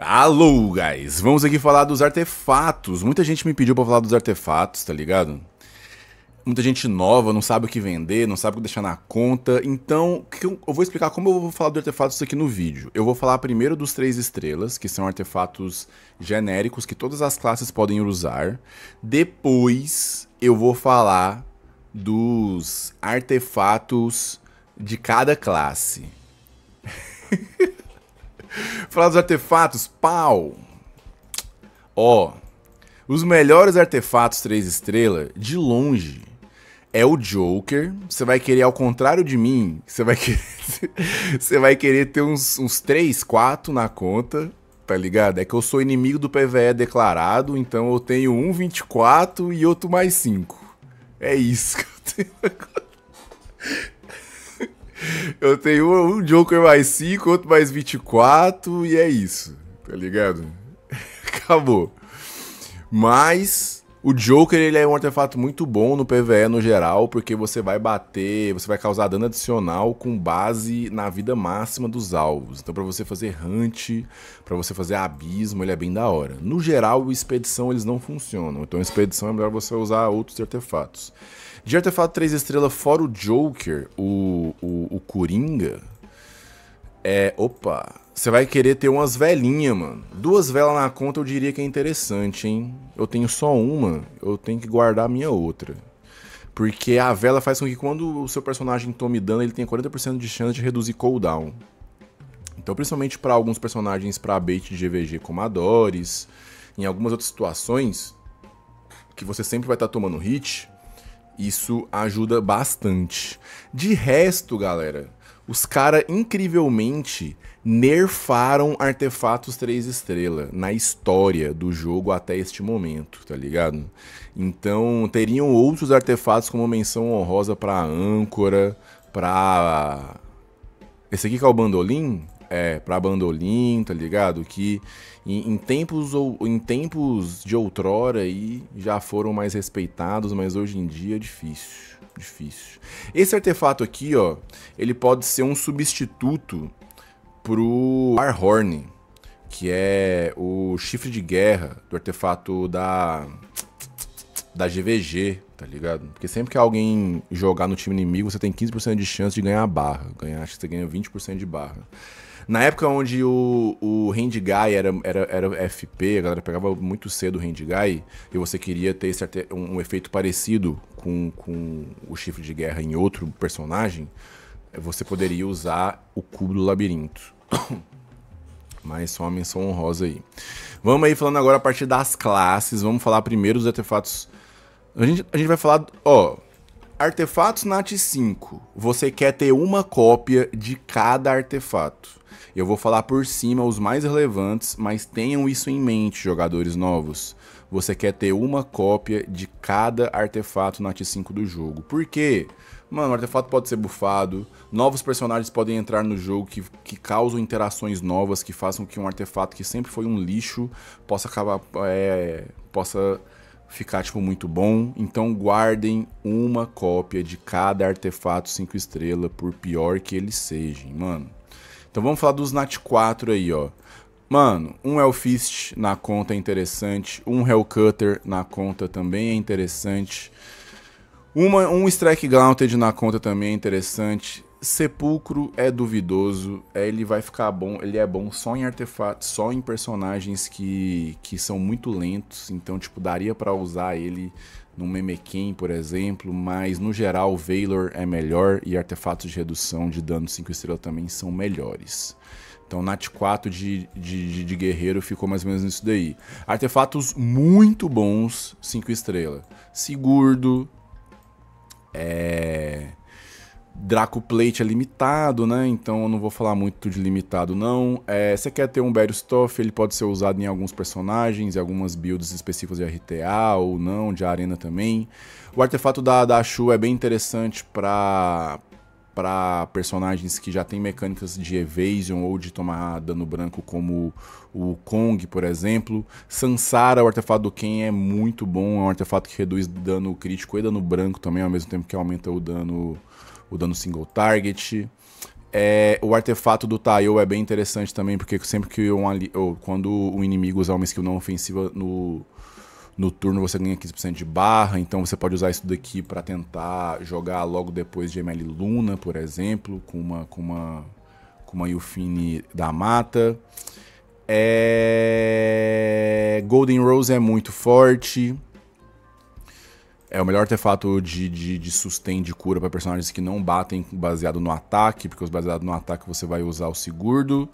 Alô, guys! Vamos aqui falar dos artefatos. Muita gente me pediu pra falar dos artefatos, tá ligado? Muita gente nova, não sabe o que vender, não sabe o que deixar na conta. Então, eu vou explicar como eu vou falar dos artefatos aqui no vídeo. Eu vou falar primeiro dos três estrelas, que são artefatos genéricos que todas as classes podem usar. Depois, eu vou falar dos artefatos de cada classe. Falar dos artefatos, pau. Ó, os melhores artefatos 3 estrelas, de longe, é o Joker. Você vai querer, ao contrário de mim, você vai querer, você vai querer ter uns, uns 3, 4 na conta, tá ligado? É que eu sou inimigo do PVE declarado, então eu tenho um 24 e outro mais 5. É isso que eu tenho agora. Eu tenho um Joker mais 5, outro mais 24, e é isso, tá ligado? Acabou. Mas o Joker ele é um artefato muito bom no PvE no geral, porque você vai bater, você vai causar dano adicional com base na vida máxima dos alvos. Então para você fazer hunt, para você fazer abismo, ele é bem da hora. No geral, o expedição eles não funcionam. Então expedição é melhor você usar outros artefatos. De artefato 3 estrelas fora o Joker, o Coringa, é. Opa! Você vai querer ter umas velhinhas, mano. Duas velas na conta eu diria que é interessante, hein? Eu tenho só uma, eu tenho que guardar a minha outra. Porque a vela faz com que quando o seu personagem tome dano, ele tenha 40% de chance de reduzir cooldown. Então, principalmente para alguns personagens para bait de GVG como a Doris, em algumas outras situações, que você sempre vai estar tá tomando hit, isso ajuda bastante. De resto, galera, os caras incrivelmente nerfaram artefatos 3 estrelas na história do jogo até este momento, tá ligado? Então, teriam outros artefatos como menção honrosa para âncora, para esse aqui que é o bandolim, é, pra bandolim, tá ligado? Que em, em, tempos ou em tempos de outrora aí já foram mais respeitados, mas hoje em dia é difícil, difícil. Esse artefato aqui, ó, ele pode ser um substituto pro Warhorn, que é o chifre de guerra do artefato da da GVG, tá ligado? Porque sempre que alguém jogar no time inimigo, você tem 15% de chance de ganhar barra. Ganhar, acho que você ganha 20% de barra. Na época onde o, o Guy era, era, era FP, a galera pegava muito cedo o Hand Guy, e você queria ter esse, um, um efeito parecido com, com o chifre de guerra em outro personagem, você poderia usar o cubo do labirinto. Mas só uma menção honrosa aí. Vamos aí falando agora a partir das classes. Vamos falar primeiro dos artefatos. A gente, a gente vai falar. Ó. Artefatos Nat 5. Você quer ter uma cópia de cada artefato. Eu vou falar por cima os mais relevantes, mas tenham isso em mente, jogadores novos. Você quer ter uma cópia de cada artefato na T5 do jogo. Por quê? Mano, o artefato pode ser bufado, novos personagens podem entrar no jogo que, que causam interações novas, que façam que um artefato que sempre foi um lixo possa acabar. É, possa ficar tipo muito bom. Então guardem uma cópia de cada artefato 5 estrelas, por pior que ele seja, mano. Então vamos falar dos Nat 4 aí, ó. Mano, um Elfist na conta é interessante, um Hellcutter na conta também é interessante, uma, um Strike Gauntlet na conta também é interessante, Sepulcro é duvidoso, é, ele vai ficar bom, ele é bom só em artefatos, só em personagens que, que são muito lentos, então tipo daria para usar ele num Memequim, por exemplo, mas no geral Veilor é melhor e artefatos de redução de dano 5 estrelas também são melhores. Então, Nat 4 de, de, de, guerreiro ficou mais ou menos nisso daí. Artefatos muito bons, 5 estrelas. Segurdo. É. Draco Plate é limitado, né? Então eu não vou falar muito de limitado, não. É, você quer ter um Battle ele pode ser usado em alguns personagens, em algumas builds específicas de RTA ou não, de arena também. O artefato da, da Shu é bem interessante para para personagens que já têm mecânicas de evasion ou de tomar dano branco, como o Kong, por exemplo. Sansara, o artefato do Ken, é muito bom, é um artefato que reduz dano crítico e dano branco também, ao mesmo tempo que aumenta o dano o dano single target. É, o artefato do Tayo é bem interessante também, porque sempre que um ali, ou, quando um inimigo usar uma skill não ofensiva no, no turno, você ganha 15% de barra. Então você pode usar isso daqui para tentar jogar logo depois de ML Luna, por exemplo, com uma, com uma, com uma Yufine da mata. É... Golden Rose é muito forte. É o melhor artefato de, de, de sustain de cura para personagens que não batem baseado no ataque, porque baseado no ataque você vai usar o segurdo.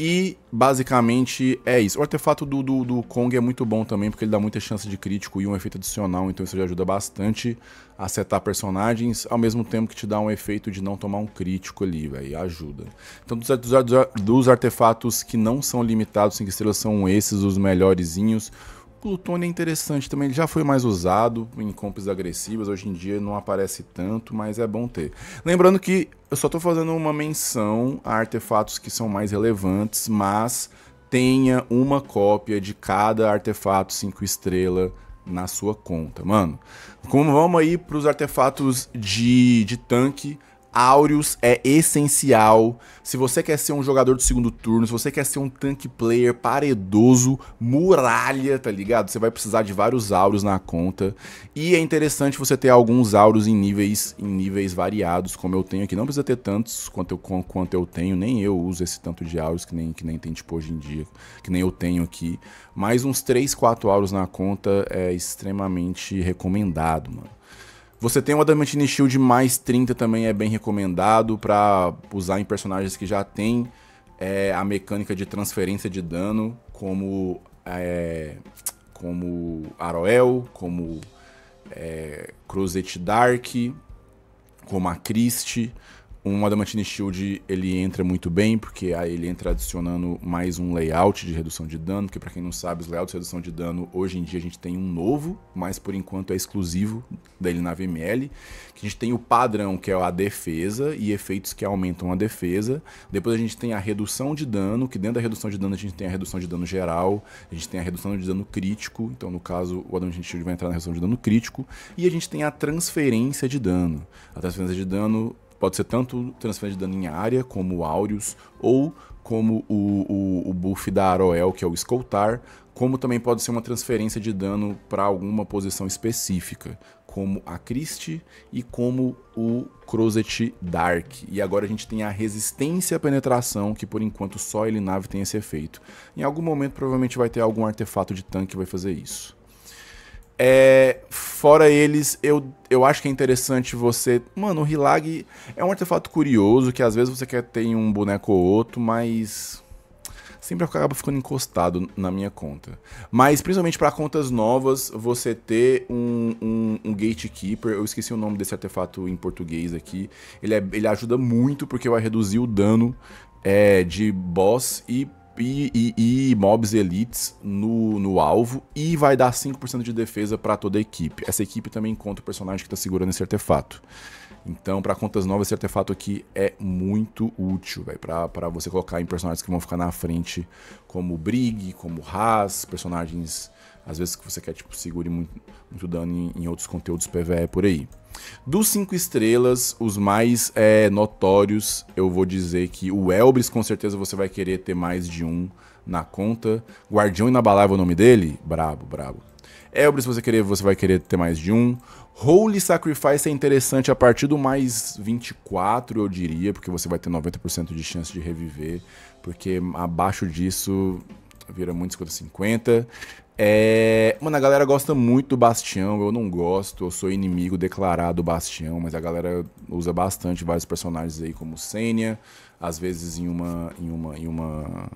E basicamente é isso. O artefato do, do, do, Kong é muito bom também, porque ele dá muita chance de crítico e um efeito adicional, então isso já ajuda bastante a setar personagens, ao mesmo tempo que te dá um efeito de não tomar um crítico ali, velho. Ajuda. Então, dos, dos, dos, artefatos que não são limitados, 5 estrelas são esses, os melhorezinhos. Plutônio é interessante também, ele já foi mais usado em compras agressivas, hoje em dia não aparece tanto, mas é bom ter. Lembrando que eu só estou fazendo uma menção a artefatos que são mais relevantes, mas tenha uma cópia de cada artefato 5 estrela na sua conta, mano. Como vamos aí para os artefatos de, de tanque, Áureos é essencial. Se você quer ser um jogador do segundo turno, se você quer ser um tanque player paredoso, muralha, tá ligado? Você vai precisar de vários áureos na conta. E é interessante você ter alguns áureos em níveis, em níveis variados, como eu tenho aqui. Não precisa ter tantos quanto eu, quanto eu tenho, nem eu uso esse tanto de áureos que nem, que nem tem tipo hoje em dia, que nem eu tenho aqui. Mas uns 3, 4 áureos na conta é extremamente recomendado, mano. Você tem o Adamantine Shield mais 30 também é bem recomendado para usar em personagens que já tem é, a mecânica de transferência de dano, como é, como Aroel, como é, Crozet Dark, como a Christie um Adamantine Shield ele entra muito bem, porque aí ele entra adicionando mais um layout de redução de dano, que para quem não sabe, os layouts de redução de dano, hoje em dia a gente tem um novo, mas por enquanto é exclusivo dele na VML, que a gente tem o padrão, que é a defesa, e efeitos que aumentam a defesa. Depois a gente tem a redução de dano, que dentro da redução de dano a gente tem a redução de dano geral, a gente tem a redução de dano crítico, então no caso o Adamantine Shield vai entrar na redução de dano crítico, e a gente tem a transferência de dano. A transferência de dano Pode ser tanto transferência de dano em área, como o Aureus, ou como o, o, o buff da Aroel, que é o Escoltar, como também pode ser uma transferência de dano para alguma posição específica, como a Christie e como o Crozet Dark. E agora a gente tem a resistência à penetração, que por enquanto só ele nave tem esse efeito. Em algum momento provavelmente vai ter algum artefato de tanque que vai fazer isso. É, fora eles, eu, eu acho que é interessante você. Mano, o Hilag é um artefato curioso que às vezes você quer ter um boneco ou outro, mas. Sempre acaba ficando encostado na minha conta. Mas principalmente para contas novas, você ter um, um, um, Gatekeeper. Eu esqueci o nome desse artefato em português aqui. Ele, é, ele ajuda muito porque vai reduzir o dano é, de boss e e, e, e, mobs elites no, no alvo e vai dar 5% de defesa para toda a equipe. Essa equipe também encontra o personagem que está segurando esse artefato. Então, para contas novas, esse artefato aqui é muito útil, velho, para você colocar em personagens que vão ficar na frente, como Brig, como Haas, personagens às vezes que você quer tipo segure muito, muito dano em, em, outros conteúdos PVE por aí. Dos 5 estrelas, os mais é, notórios, eu vou dizer que o Elbris com certeza você vai querer ter mais de um na conta. Guardião Inabalável é o nome dele? Brabo, brabo. Elbris você querer, você vai querer ter mais de um. Holy Sacrifice é interessante a partir do mais 24, eu diria, porque você vai ter 90% de chance de reviver, porque abaixo disso vira muito 50-50. É... Mano, a galera gosta muito do Bastião, eu não gosto, eu sou inimigo declarado do Bastião, mas a galera usa bastante vários personagens aí, como Sênia, às vezes em uma, em uma, em uma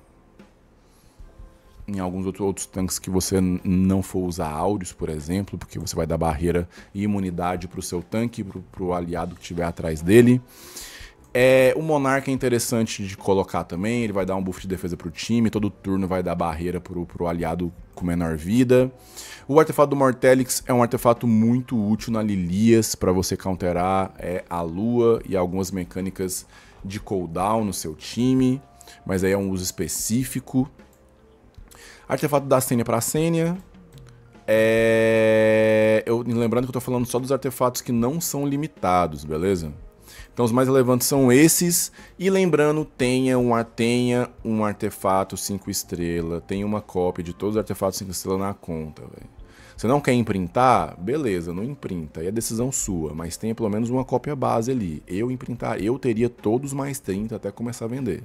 em alguns outros tanques que você não for usar áureos, por exemplo, porque você vai dar barreira e imunidade para o seu tanque, para o aliado que estiver atrás dele. É, o Monarca é interessante de colocar também, ele vai dar um buff de defesa pro time, todo turno vai dar barreira pro, o aliado com menor vida. O artefato do Mortelix é um artefato muito útil na Lilias para você counterar é, a lua e algumas mecânicas de cooldown no seu time, mas aí é um uso específico. Artefato da Sênia pra Sênia. É... Eu, lembrando que eu tô falando só dos artefatos que não são limitados, beleza? Então os mais relevantes são esses. E lembrando, tenha um, tenha um artefato 5 estrelas, tenha uma cópia de todos os artefatos 5 estrelas na conta, velho. Você não quer imprintar? Beleza, não imprinta. É decisão sua, mas tenha pelo menos uma cópia base ali. Eu imprintar, eu teria todos mais 30 até começar a vender.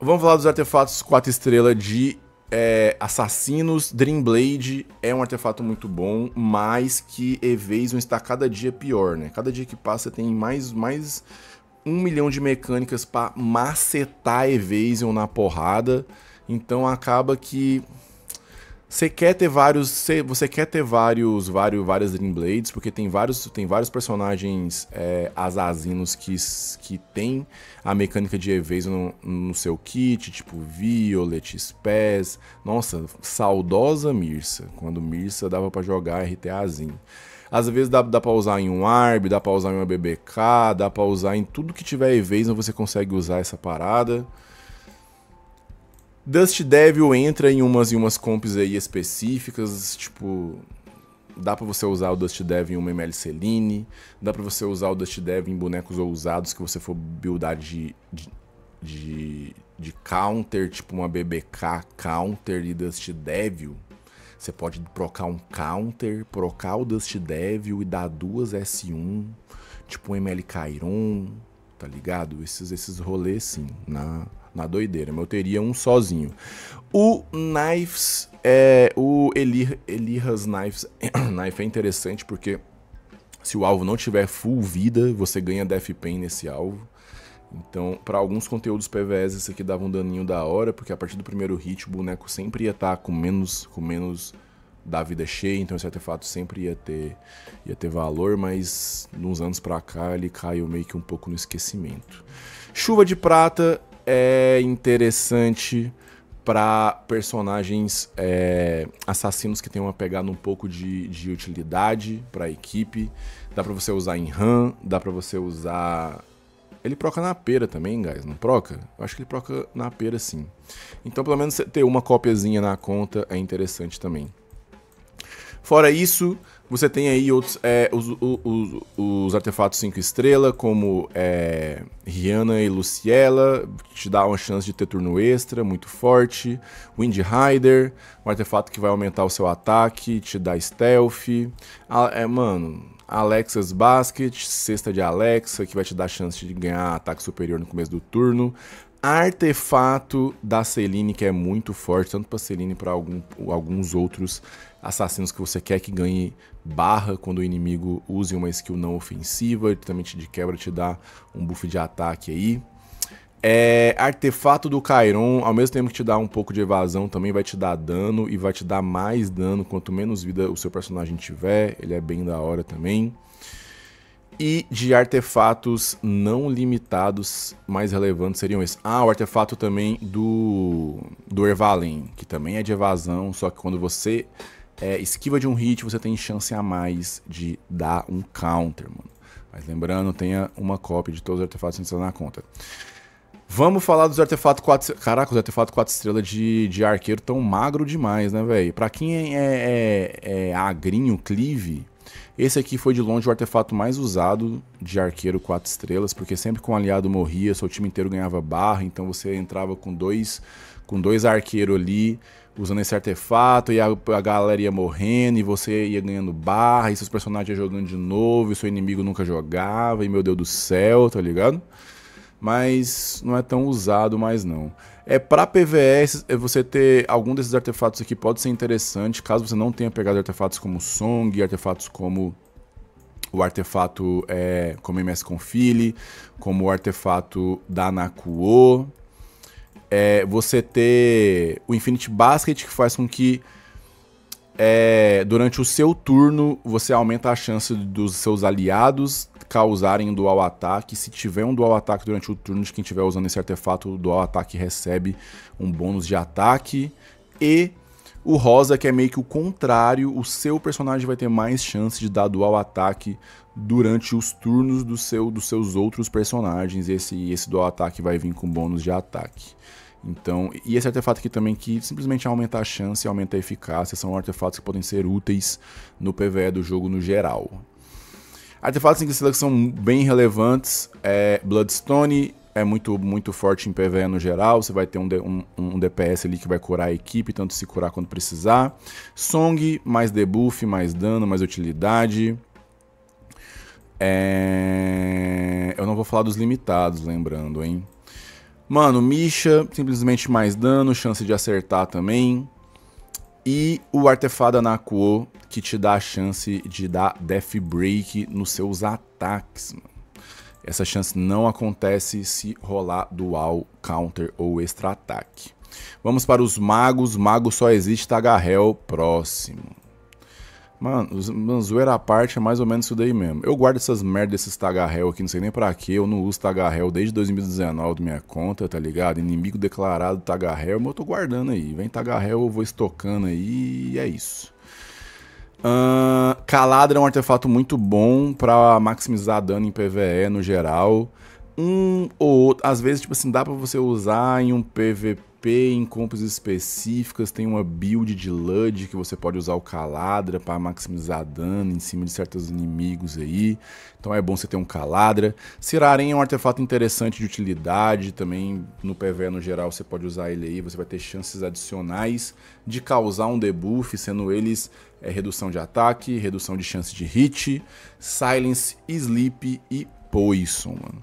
Vamos falar dos artefatos 4 estrelas de é, Assassinos, Dreamblade é um artefato muito bom, mas que Evasion está cada dia pior, né? Cada dia que passa tem mais, mais um milhão de mecânicas para macetar Evasion na porrada. Então acaba que você quer ter vários, você, você quer ter vários, vários, várias Dreamblades, porque tem vários, tem vários personagens é, asazinos que, que tem a mecânica de evasion no, no, seu kit, tipo Violet, Spaz. Nossa, saudosa Mirsa, quando Mirsa dava para jogar RTAzinho. Às vezes dá, dá pra usar em um ARB, dá pra usar em uma BBK, dá pra usar em tudo que tiver evasion, então você consegue usar essa parada. Dust Devil entra em umas em umas comps aí específicas, tipo dá para você usar o Dust Devil em uma MLC Line, dá para você usar o Dust Devil em bonecos ousados que você for buildar de, de, de, de counter, tipo uma BBK counter e Dust Devil. Você pode procar um counter, procar o Dust Devil e dar duas S1, tipo um ML Kairon, tá ligado? Esses, esses rolês, sim, na, na doideira. Mas eu teria um sozinho. O Knives, é, o Elir, Elirras Knives, Knife é interessante porque se o alvo não tiver full vida, você ganha Death Pain nesse alvo. Então, para alguns conteúdos PVS, isso aqui dava um daninho da hora, porque a partir do primeiro hit o boneco sempre ia estar tá com menos, com menos da vida é cheia, então esse artefato sempre ia ter, ia ter valor, mas nos anos para cá ele caiu meio que um pouco no esquecimento. Chuva de prata é interessante para personagens é, assassinos que tem uma pegada um pouco de, de utilidade para a equipe. Dá para você usar em RAM, dá para você usar ele proca na pera também, guys, não proca? Eu acho que ele proca na pera sim. Então, pelo menos ter uma cópiazinha na conta é interessante também. Fora isso, você tem aí outros, é, os, os, os, os, artefatos 5 estrela, como é, Rihanna e Luciela, que te dá uma chance de ter turno extra, muito forte. Wind Rider, um artefato que vai aumentar o seu ataque, te dá stealth. é, mano, Alexa's Basket, cesta de Alexa, que vai te dar chance de ganhar ataque superior no começo do turno artefato da Celine, que é muito forte, tanto para Celine para algum, alguns outros assassinos que você quer que ganhe barra quando o inimigo use uma skill não ofensiva, ele também te, de quebra te dá um buff de ataque aí. É, artefato do Cairon, ao mesmo tempo que te dá um pouco de evasão, também vai te dar dano e vai te dar mais dano quanto menos vida o seu personagem tiver, ele é bem da hora também e de artefatos não limitados mais relevantes seriam esses. Ah, o artefato também do, do Ervalen, que também é de evasão, só que quando você é, esquiva de um hit, você tem chance a mais de dar um counter, mano. Mas lembrando, tenha uma cópia de todos os artefatos entrando na conta. Vamos falar dos artefatos 4... Caraca, os artefatos 4 estrelas de, de arqueiro tão magro demais, né, velho? Pra quem é, é, é, é agrinho, clive, esse aqui foi de longe o artefato mais usado de arqueiro 4 estrelas, porque sempre que um aliado morria, seu time inteiro ganhava barra, então você entrava com dois, com dois arqueiros ali, usando esse artefato, e a, a galera ia morrendo, e você ia ganhando barra, e seus personagens iam jogando de novo, e seu inimigo nunca jogava, e meu Deus do céu, tá ligado? Mas não é tão usado mais não. É, para PVS, é, você ter algum desses artefatos aqui pode ser interessante, caso você não tenha pegado artefatos como Song, artefatos como o artefato é, como MS Confile, como o artefato da Nakuo. É, você ter o Infinity Basket, que faz com que é, durante o seu turno você aumenta a chance dos seus aliados causarem dual ataque. Se tiver um dual ataque durante o turno de quem estiver usando esse artefato, o dual ataque recebe um bônus de ataque. E o rosa, que é meio que o contrário, o seu personagem vai ter mais chance de dar dual ataque durante os turnos do seu, dos seus outros personagens. Esse, esse dual ataque vai vir com bônus de ataque. Então, e esse artefato aqui também que simplesmente aumenta a chance e aumenta a eficácia, são artefatos que podem ser úteis no PvE do jogo no geral. Artefatos assim em que são bem relevantes é Bloodstone, é muito, muito forte em PvE no geral. Você vai ter um, um, um, DPS ali que vai curar a equipe, tanto se curar quanto precisar. Song, mais debuff, mais dano, mais utilidade. É... Eu não vou falar dos limitados, lembrando, hein? Mano, Misha, simplesmente mais dano, chance de acertar também. E o artefato Anakuo, que te dá a chance de dar Death Break nos seus ataques, Essa chance não acontece se rolar dual, counter ou extra-ataque. Vamos para os magos. Mago só existe Tagarel tá, próximo. Mano, zoeira à parte é mais ou menos isso daí mesmo. Eu guardo essas merdas, esses tagarrel aqui, não sei nem pra quê. Eu não uso tagarrel desde 2019 da minha conta, tá ligado? Inimigo declarado tagarrel, mas eu tô guardando aí. Vem tagarrel, eu vou estocando aí e é isso. Uh, Caladra é um artefato muito bom pra maximizar dano em PvE no geral. Um ou outro. Às vezes, tipo assim, dá pra você usar em um PvP em compras específicas, tem uma build de LUD que você pode usar o Caladra para maximizar dano em cima de certos inimigos aí. Então é bom você ter um Caladra. Cirarém é um artefato interessante de utilidade, também no PvE no geral você pode usar ele aí, você vai ter chances adicionais de causar um debuff, sendo eles é, redução de ataque, redução de chance de hit, silence, sleep e poison, mano.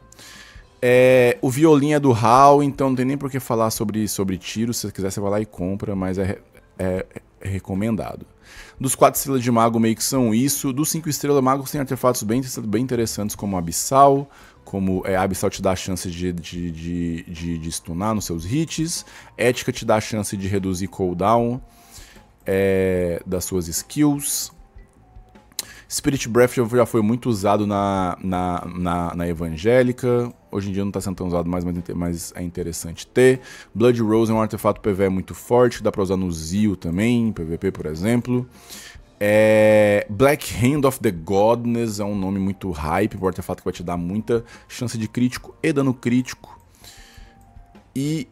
É, o violinha é do HAL, então não tem nem por que falar sobre, sobre tiro. Se você quiser, você vai lá e compra, mas é, é, é recomendado. Dos 4 estrelas de mago, meio que são isso. Dos 5 estrelas, magos tem artefatos bem, bem interessantes, como Abissal. Como é, Abissal te dá a chance de, de, de, de, de stunar nos seus hits. Ética te dá a chance de reduzir cooldown é, das suas skills. Spirit Breath já foi muito usado na, na, na, na evangélica. Hoje em dia não está sendo tão usado mais, mas é interessante ter. Blood Rose é um artefato PvE muito forte, dá para usar no Zio também, PvP por exemplo. É... Black Hand of the Godness é um nome muito hype, um artefato que vai te dar muita chance de crítico e dano crítico. E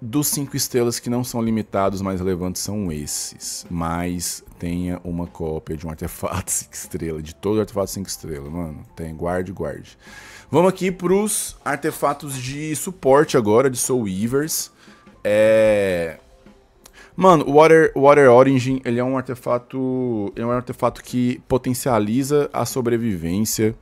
dos cinco estrelas que não são limitados, mais relevantes são esses. Mas tenha uma cópia de um artefato 5 estrelas, de todo artefato 5 estrelas, mano. Tem, guarde, guarde. Vamos aqui para os artefatos de suporte agora de Soul Weavers. É... Mano, o Water, Water Origin, ele é um artefato. é um artefato que potencializa a sobrevivência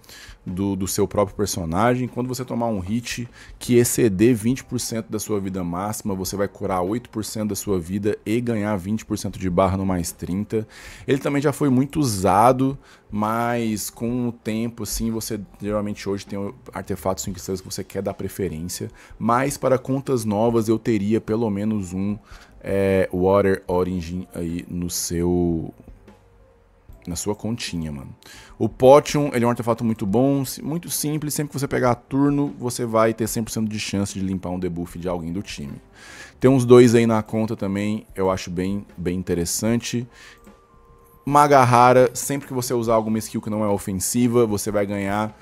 do, do seu próprio personagem. Quando você tomar um hit que exceder 20% da sua vida máxima, você vai curar 8% da sua vida e ganhar 20% de barra no mais 30. Ele também já foi muito usado, mas com o tempo, assim, você geralmente hoje tem artefatos 5 estrelas que você quer dar preferência. Mas para contas novas eu teria pelo menos um é, Water Origin aí no seu na sua continha, mano. O Potion, ele é um artefato muito bom, muito simples. Sempre que você pegar turno, você vai ter 100% de chance de limpar um debuff de alguém do time. Tem uns dois aí na conta também, eu acho bem, bem interessante. Maga rara, sempre que você usar alguma skill que não é ofensiva, você vai ganhar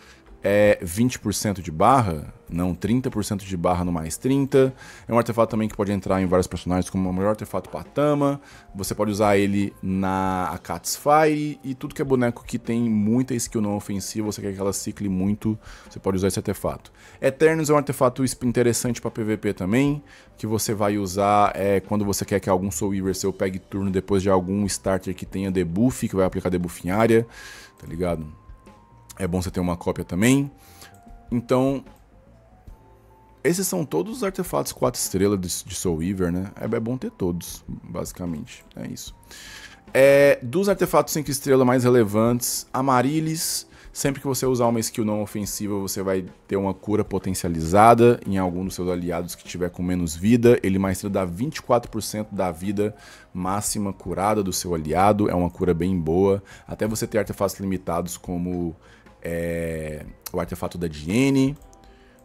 é 20% de barra, não 30% de barra no mais 30. É um artefato também que pode entrar em vários personagens, como o melhor artefato Patama. Você pode usar ele na Akat's Fire e tudo que é boneco que tem muita skill não ofensiva, você quer que ela cicle muito, você pode usar esse artefato. Eternos é um artefato interessante para PVP também, que você vai usar é, quando você quer que algum Soul Weaver seu pegue turno depois de algum starter que tenha debuff, que vai aplicar debuff em área, tá ligado? É bom você ter uma cópia também. Então, esses são todos os artefatos 4 estrelas de, de Soul Weaver, né? É, é bom ter todos, basicamente. É isso. É, dos artefatos 5 estrelas mais relevantes, Amarilis. Sempre que você usar uma skill não ofensiva, você vai ter uma cura potencializada em algum dos seus aliados que tiver com menos vida. Ele mais dá 24% da vida máxima curada do seu aliado. É uma cura bem boa. Até você ter artefatos limitados como é, o artefato da Diene,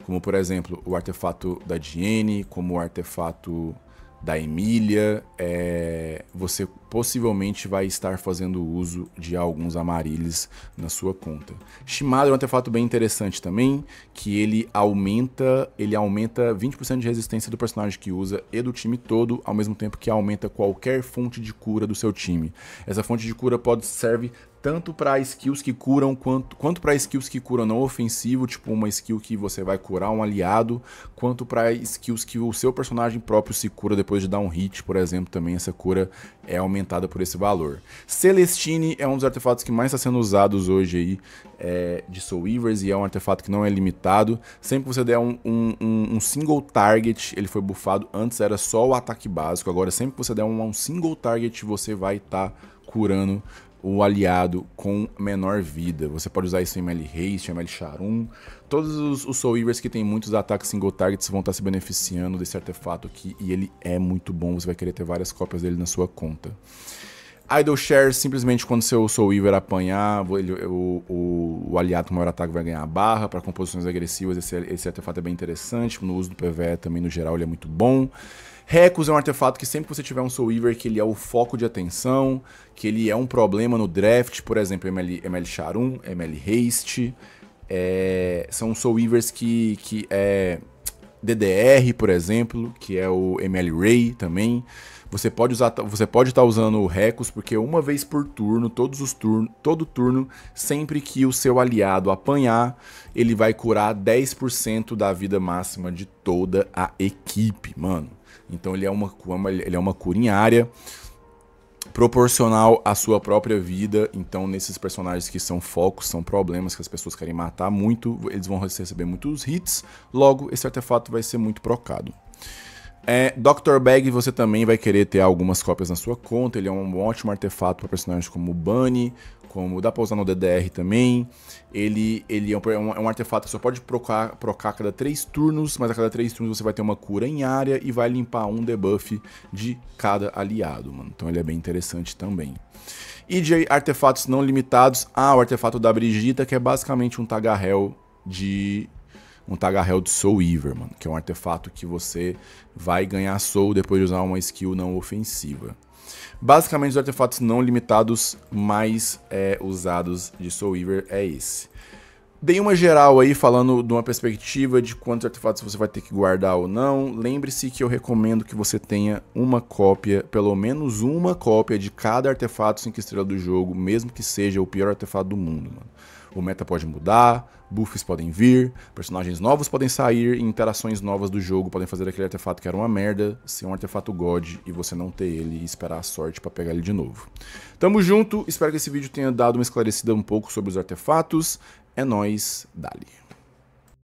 como por exemplo o artefato da Diene, como o artefato da Emília. É, você possivelmente vai estar fazendo uso de alguns amarelis na sua conta. Shimada é um artefato bem interessante também, que ele aumenta, ele aumenta 20% de resistência do personagem que usa e do time todo, ao mesmo tempo que aumenta qualquer fonte de cura do seu time. Essa fonte de cura pode serve tanto para skills que curam quanto, quanto para skills que curam não ofensivo, tipo uma skill que você vai curar um aliado, quanto para skills que o seu personagem próprio se cura depois de dar um hit, por exemplo, também essa cura é aumentada aumentada por esse valor. Celestine é um dos artefatos que mais está sendo usados hoje aí é, de Soul Weavers e é um artefato que não é limitado. Sempre que você der um, um, um single target, ele foi buffado. Antes era só o ataque básico, agora sempre que você der um, um single target, você vai estar... Tá curando o aliado com menor vida. Você pode usar isso em ML Haste, em Charum. Todos os, os Soul Weavers que tem muitos ataques single targets vão estar se beneficiando desse artefato aqui. E ele é muito bom, você vai querer ter várias cópias dele na sua conta. Idle Share, simplesmente quando seu Soul Weaver apanhar, ele, o, o, o, aliado com maior ataque vai ganhar a barra. Para composições agressivas, esse, esse artefato é bem interessante. No uso do PvE também, no geral, ele é muito bom. Recus é um artefato que sempre que você tiver um Soul Weaver, que ele é o foco de atenção, que ele é um problema no draft, por exemplo, ML, ML Charum, ML Haste. É, são Soul Weavers que, que é DDR, por exemplo, que é o ML Ray também. Você pode usar, você pode estar tá usando o Recus porque uma vez por turno, todos os turnos, todo turno, sempre que o seu aliado apanhar, ele vai curar 10% da vida máxima de toda a equipe, mano. Então ele é uma, ele é uma cura em área proporcional à sua própria vida. Então, nesses personagens que são focos, são problemas que as pessoas querem matar muito, eles vão receber muitos hits. Logo, esse artefato vai ser muito procado. É, Dr. Bag você também vai querer ter algumas cópias na sua conta, ele é um ótimo artefato para personagens como o Bunny, como dá para usar no DDR também. Ele, ele é, é, um, é um artefato que só pode procar, procar a cada 3 turnos, mas a cada 3 turnos você vai ter uma cura em área e vai limpar um debuff de cada aliado, mano. Então ele é bem interessante também. E de artefatos não limitados, ah, o artefato da Brigita, que é basicamente um tagarrel de um de Soul Weaver, mano, que é um artefato que você vai ganhar Soul depois de usar uma skill não ofensiva. Basicamente, os artefatos não limitados mais é, usados de Soul Weaver é esse. Dei uma geral aí falando de uma perspectiva de quantos artefatos você vai ter que guardar ou não. Lembre-se que eu recomendo que você tenha uma cópia, pelo menos uma cópia de cada artefato 5 estrelas do jogo, mesmo que seja o pior artefato do mundo, mano. O meta pode mudar, buffs podem vir, personagens novos podem sair e interações novas do jogo podem fazer aquele artefato que era uma merda ser um artefato god e você não ter ele e esperar a sorte para pegar ele de novo. Tamo junto, espero que esse vídeo tenha dado uma esclarecida um pouco sobre os artefatos. É nós, dali.